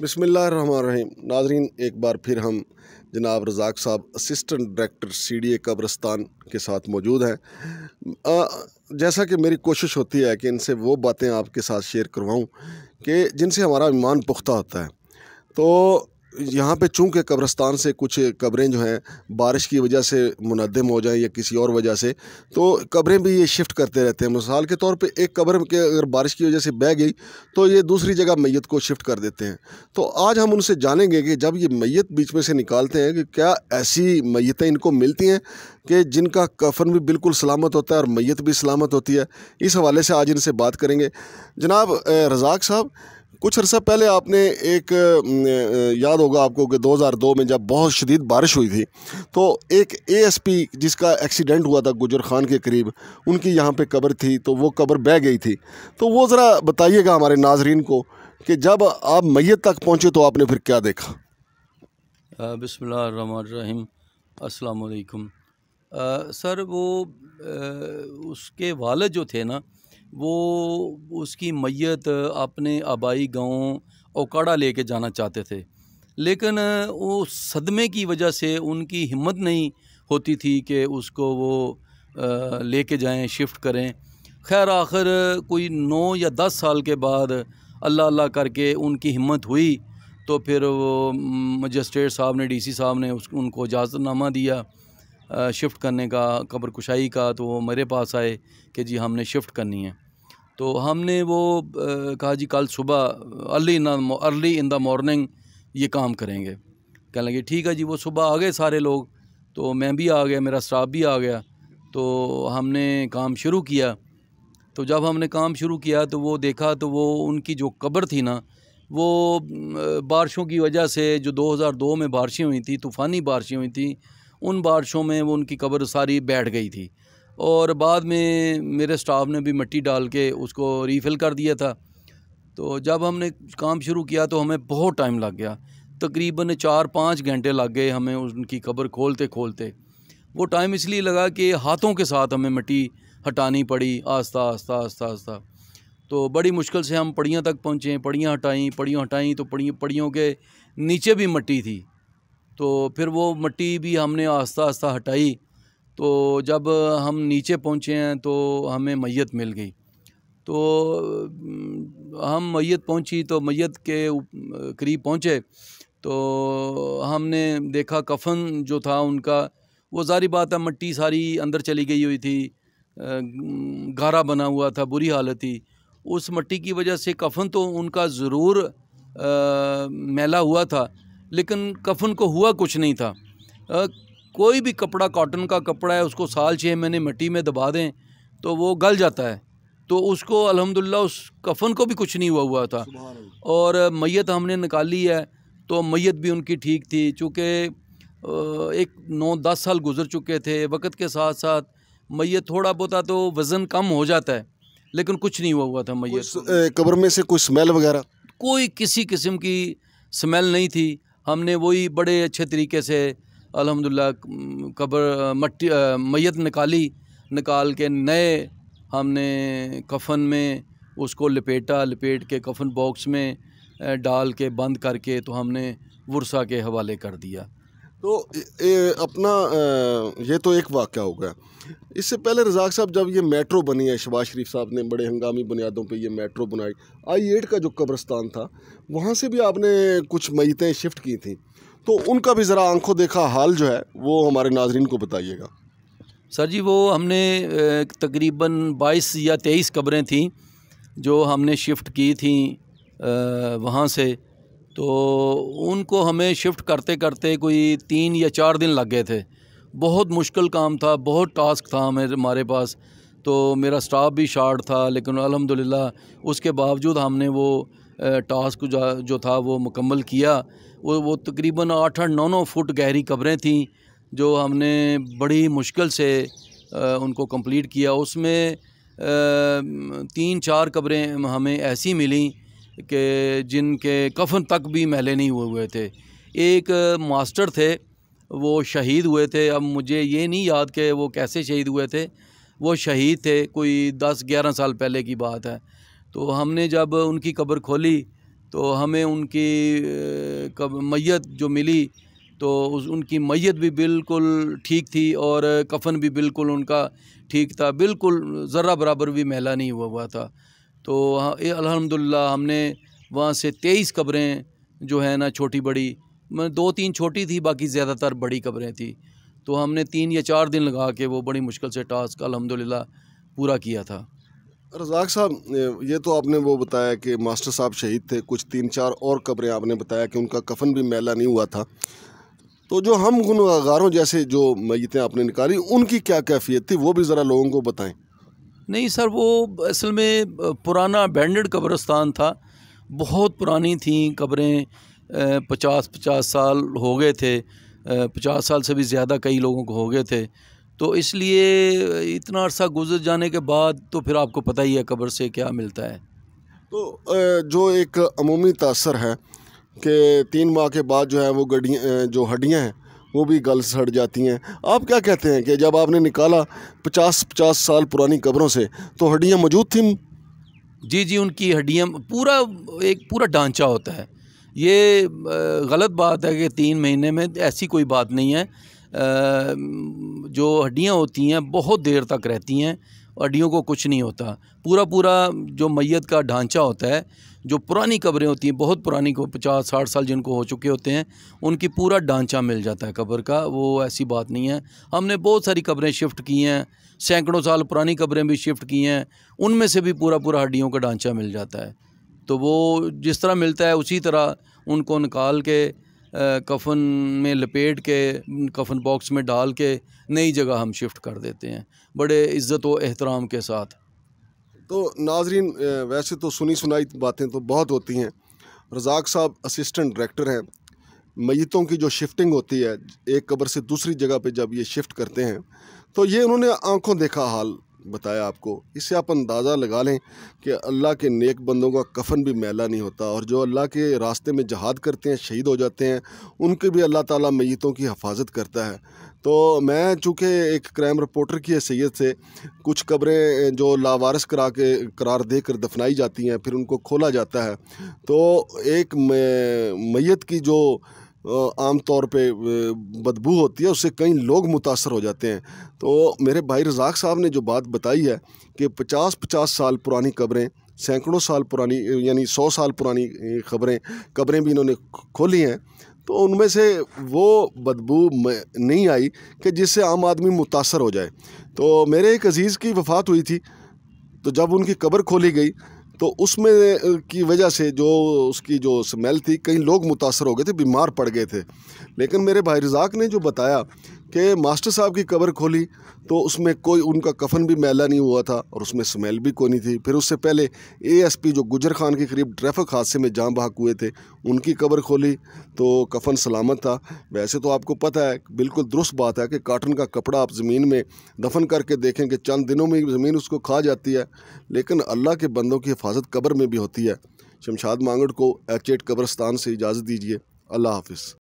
रही नाजरीन एक बार फिर हम जनाब रजाक साहब assistant director C D A कब्रस्तान के साथ मौजूद हैं जैसा कि मेरी कोशिश होती है कि इनसे वो बातें आपके साथ शेयर करवाऊं कि जिनसे हमारा ईमान पुख्ता होता है तो यहाँ पे चूँकि कब्रस्तान से कुछ कब्रें जो हैं बारिश की वजह से मुनदम हो जाएँ या किसी और वजह से तो कब्रें भी ये शिफ्ट करते रहते हैं मिसाल के तौर पे एक कब्र के अगर बारिश की वजह से बह गई तो ये दूसरी जगह मैयत को शिफ्ट कर देते हैं तो आज हम उनसे जानेंगे कि जब ये मैयत बीच में से निकालते हैं कि क्या ऐसी मैतें इनको मिलती हैं कि जिनका कफन भी बिल्कुल सलामत होता है और मैत भी सलामत होती है इस हवाले से आज इनसे बात करेंगे जनाब रजाक साहब कुछ अरसा पहले आपने एक याद होगा आपको कि 2002 में जब बहुत शदीद बारिश हुई थी तो एक एएसपी जिसका एक्सीडेंट हुआ था गुजर खान के करीब उनकी यहाँ पे कब्र थी तो वो कब्र बह गई थी तो वो ज़रा बताइएगा हमारे नाजरीन को कि जब आप मैत तक पहुँचे तो आपने फिर क्या देखा बसमीम असलकुम सर वो आ, उसके वालद जो थे ना वो उसकी मैत अपने आबाई गाँव ओकाड़ा ले कर जाना चाहते थे लेकिन वो सदमे की वजह से उनकी हिम्मत नहीं होती थी कि उसको वो ले जाएं जाएँ शिफ्ट करें खैर आखिर कोई नौ या दस साल के बाद अल्लाह अल्लाह करके उनकी हिम्मत हुई तो फिर वो मजिस्ट्रेट साहब ने डीसी साहब ने उस उनको इजाज़तनामा दिया शिफ्ट करने का कब्र कुशाई का तो वो मेरे पास आए कि जी हमने शिफ्ट करनी है तो हमने वो कहा जी कल सुबह early in early in the morning ये काम करेंगे कहने लगे ठीक है जी वो सुबह आ गए सारे लोग तो मैं भी आ गया मेरा स्टाफ भी आ गया तो हमने काम शुरू किया तो जब हमने काम शुरू किया तो वो देखा तो वो उनकी जो कब्र थी ना वो बारिशों की वजह से जो 2002 में बारिशें हुई थी तूफ़ानी बारिशें हुई थी उन बारिशों में वो उनकी कब्र सारी बैठ गई थी और बाद में मेरे स्टाफ ने भी मिट्टी डाल के उसको रीफ़िल कर दिया था तो जब हमने काम शुरू किया तो हमें बहुत टाइम लग गया तकरीबन चार पाँच घंटे लग गए हमें उनकी कब्र खोलते खोलते वो टाइम इसलिए लगा कि हाथों के साथ हमें मिट्टी हटानी पड़ी आस्ता आस्ता आस्ता आस्ता तो बड़ी मुश्किल से हम पड़ियाँ तक पहुँचे पड़ियाँ हटाई पड़ियाँ हटाई तो पड़ी पड़ियों के नीचे भी मिट्टी थी तो फिर वो मिट्टी भी हमने आस्ता आस्ता हटाई तो जब हम नीचे पहुँचे हैं तो हमें मैत मिल गई तो हम मैत पहुँची तो मैत के करीब पहुँचे तो हमने देखा कफन जो था उनका वो सारी बात है मट्टी सारी अंदर चली गई हुई थी गारा बना हुआ था बुरी हालत थी उस मट्टी की वजह से कफन तो उनका ज़रूर मैला हुआ था लेकिन कफन को हुआ कुछ नहीं था आ, कोई भी कपड़ा कॉटन का कपड़ा है उसको साल छः महीने मिट्टी में दबा दें तो वो गल जाता है तो उसको अल्हम्दुलिल्लाह उस कफन को भी कुछ नहीं हुआ हुआ था और मैत हमने निकाली है तो मैत भी उनकी ठीक थी चूँकि एक नौ दस साल गुजर चुके थे वक़्त के साथ साथ मैत थोड़ा बहुत तो वज़न कम हो जाता है लेकिन कुछ नहीं हुआ हुआ था मैत कब्र में से कोई स्मेल वगैरह कोई किसी किस्म की स्मेल नहीं थी हमने वही बड़े अच्छे तरीके से अलहमदिल्ला कब्र मट्टी मैत निकाली निकाल के नए हमने कफन में उसको लपेटा लपेट के कफन बॉक्स में डाल के बंद करके तो हमने वर्षा के हवाले कर दिया तो ए, अपना ये तो एक वाक़ हो गया इससे पहले रजाक साहब जब ये मेट्रो बनी है शबाज शरीफ साहब ने बड़े हंगामी बुनियादों पे ये मेट्रो बनाई आई एट का जो कब्रस्तान था वहाँ से भी आपने कुछ मईतें शिफ्ट की थी तो उनका भी ज़रा आंखों देखा हाल जो है वो हमारे नाजरन को बताइएगा सर जी वो हमने तकरीबन बाईस या तेईस कब्रें थीं जो हमने शिफ्ट की थी वहाँ से तो उनको हमें शिफ्ट करते करते कोई तीन या चार दिन लग गए थे बहुत मुश्किल काम था बहुत टास्क था हमें हमारे पास तो मेरा स्टाफ भी शार्ट था लेकिन अल्हम्दुलिल्लाह उसके बावजूद हमने वो टास्क जो था वो मुकम्मल किया वो वो तकरीबन आठ आठ नौ नौ फुट गहरी कब्रें थीं जो हमने बड़ी मुश्किल से उनको कंप्लीट किया उसमें तीन चार कब्रें हमें ऐसी मिली के जिनके कफन तक भी महले नहीं हुए हुए थे एक मास्टर थे वो शहीद हुए थे अब मुझे ये नहीं याद कि वो कैसे शहीद हुए थे वो शहीद थे कोई दस ग्यारह साल पहले की बात है तो हमने जब उनकी कब्र खोली तो हमें उनकी कब मैत जो मिली तो उस उनकी मैत भी बिल्कुल ठीक थी और कफन भी बिल्कुल उनका ठीक था बिल्कुल ज़रा बराबर भी मैला नहीं हुआ हुआ था तो अलहमदिल्ला हमने वहाँ से तेईस कब्रें जो है ना छोटी बड़ी मैं दो तीन छोटी थी बाकी ज़्यादातर बड़ी कब्रें थी तो हमने तीन या चार दिन लगा के वो बड़ी मुश्किल से टास्क अलहमदिल्ला पूरा किया था रजाक साहब ये तो आपने वो बताया कि मास्टर साहब शहीद थे कुछ तीन चार और कब्रें आपने बताया कि उनका कफन भी मैला नहीं हुआ था तो जो हम गुनगारों जैसे जो मैतें आपने निकाली उनकी क्या कैफियत थी वो भी ज़रा लोगों को बताएं नहीं सर वो असल में पुराना बैंडेड कब्रस्तान था बहुत पुरानी थी कब्रें पचास पचास साल हो गए थे पचास साल से भी ज़्यादा कई लोगों को हो गए थे तो इसलिए इतना अरसा गुजर जाने के बाद तो फिर आपको पता ही है कब्र से क्या मिलता है तो जो एक अमूमी तसर है कि तीन माह के बाद जो है वो गड्डियाँ जो हड्डियाँ हैं वो भी गल्स हट जाती हैं आप क्या कहते हैं कि जब आपने निकाला पचास पचास साल पुरानी कब्रों से तो हड्डियाँ मौजूद थी जी जी उनकी हड्डियाँ पूरा एक पूरा ढांचा होता है ये गलत बात है कि तीन महीने में ऐसी कोई बात नहीं है जो हड्डियाँ होती हैं बहुत देर तक रहती हैं हड्डियों को कुछ नहीं होता पूरा पूरा जो मैत का ढांचा होता है जो पुरानी कब्रें होती हैं बहुत पुरानी को पचास साठ साल जिनको हो चुके होते हैं उनकी पूरा ढांचा मिल जाता है कब्र का वो ऐसी बात नहीं है हमने बहुत सारी कब्रें शिफ्ट की हैं सैकड़ों साल पुरानी कब्रें भी शिफ्ट की हैं उनमें से भी पूरा पूरा हड्डियों का ढांचा मिल जाता है तो वो जिस तरह मिलता है उसी तरह उनको निकाल के कफन में लपेट के कफन बॉक्स में डाल के नई जगह हम शिफ्ट कर देते हैं बड़े इज़्ज़त व एहतराम के साथ तो नाजरीन वैसे तो सुनी सुनाई बातें तो बहुत होती हैं रजाक साहब असिस्टेंट डायरेक्टर हैं मैतों की जो शिफ्टिंग होती है एक कब्र से दूसरी जगह पे जब ये शिफ्ट करते हैं तो ये उन्होंने आंखों देखा हाल बताया आपको इससे आप अंदाज़ा लगा लें कि अल्लाह के नेक बंदों का कफन भी मैला नहीं होता और जो अल्लाह के रास्ते में जहाद करते हैं शहीद हो जाते हैं उनके भी अल्लाह ताला मैतों की हफाजत करता है तो मैं चूँकि एक क्राइम रिपोर्टर की हैसीत से कुछ कब्रें जो लावारस करा के करार दे कर दफनाई जाती हैं फिर उनको खोला जाता है तो एक मैत की जो आम तौर पे बदबू होती है उससे कई लोग मुतासर हो जाते हैं तो मेरे भाई रजाक साहब ने जो बात बताई है कि पचास पचास साल पुरानी कब्रें सैकड़ों साल पुरानी यानी सौ साल पुरानी खबरें कब्रें भी इन्होंने खोली हैं तो उनमें से वो बदबू नहीं आई कि जिससे आम आदमी मुतासर हो जाए तो मेरे एक अज़ीज़ की वफ़ात हुई थी तो जब उनकी कब्र खोली गई तो उसमें की वजह से जो उसकी जो स्मेल थी कई लोग मुतासर हो गए थे बीमार पड़ गए थे लेकिन मेरे भाई रजाक ने जो बताया कि मास्टर साहब की कब्र खोली तो उसमें कोई उनका कफन भी मैला नहीं हुआ था और उसमें स्मेल भी कोई नहीं थी फिर उससे पहले एएसपी जो गुजर खान के करीब ट्रैफिक हादसे में जाम बहाक हुए थे उनकी कब्र खोली तो कफन सलामत था वैसे तो आपको पता है बिल्कुल दुरुस्त बात है कि काटन का कपड़ा आप ज़मीन में दफन करके देखें कि चंद दिनों में ज़मीन उसको खा जाती है लेकिन अल्लाह के बंदों की हिफाजत कब्र में भी होती है शमशाद मांगड़ को एच एट कब्रस्तान से इजाज़त दीजिए अल्लाह हाफिज़